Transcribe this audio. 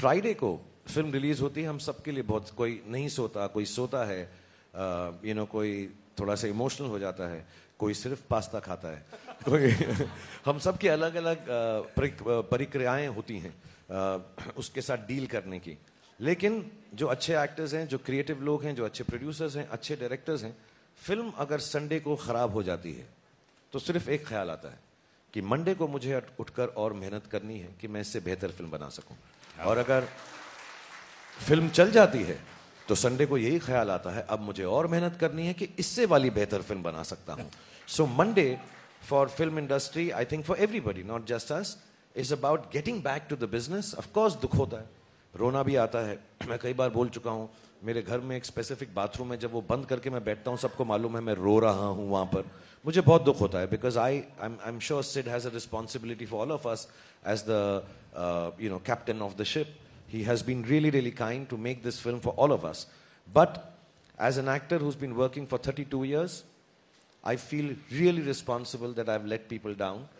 Friday को film release होती है हम सबके लिए बहुत कोई नहीं सोता कोई सोता है यू नो कोई थोड़ा सा इमोशनल हो जाता है कोई सिर्फ पास्ता खाता है कोई हम सब की अलग अलग प्रक्रियाएं होती हैं उसके साथ डील करने की लेकिन जो अच्छे एक्टर्स हैं जो क्रिएटिव लोग हैं जो अच्छे प्रोड्यूसर्स हैं अच्छे डायरेक्टर्स हैं फिल्म अगर संडे को ख़राब हो जाती है तो सिर्फ एक ख्याल आता है कि मंडे को मुझे उठकर और मेहनत करनी है कि मैं इससे बेहतर फिल्म बना सकूं और अगर फिल्म चल जाती है तो संडे को यही ख्याल आता है अब मुझे और मेहनत करनी है कि इससे वाली बेहतर फिल्म बना सकता हूँ so Monday for film industry I think for everybody not just us is about getting back to the business of course दुख होता है रोना भी आता है मैं कई बार बोल चुका हूँ मेरे घर में एक स्पेसिफिक बाथरूम है जब वो बंद करके मैं बैठता हूँ सबको मालूम है मैं रो रहा हूँ वहाँ पर मुझे बहुत दुख होता है because I I am sure Sid has a responsibility for all of us as the uh, you know, captain of the ship. He has been really, really kind to make this film for all of us. But as an actor who's been working for 32 years, I feel really responsible that I've let people down.